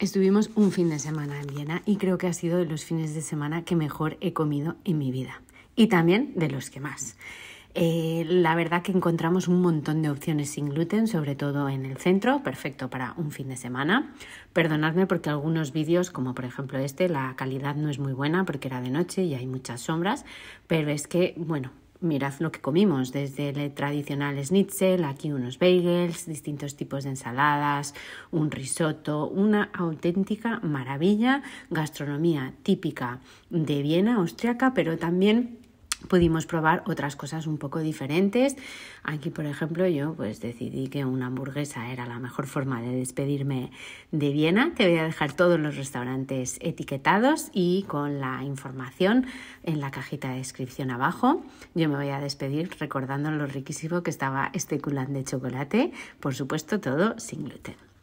Estuvimos un fin de semana en Viena y creo que ha sido de los fines de semana que mejor he comido en mi vida y también de los que más. Eh, la verdad que encontramos un montón de opciones sin gluten, sobre todo en el centro, perfecto para un fin de semana. Perdonadme porque algunos vídeos, como por ejemplo este, la calidad no es muy buena porque era de noche y hay muchas sombras, pero es que, bueno, mirad lo que comimos, desde el tradicional schnitzel, aquí unos bagels, distintos tipos de ensaladas, un risotto, una auténtica maravilla, gastronomía típica de Viena, austriaca, pero también pudimos probar otras cosas un poco diferentes. Aquí, por ejemplo, yo pues decidí que una hamburguesa era la mejor forma de despedirme de Viena. Te voy a dejar todos los restaurantes etiquetados y con la información en la cajita de descripción abajo. Yo me voy a despedir recordando lo riquísimo que estaba este culán de chocolate, por supuesto todo sin gluten.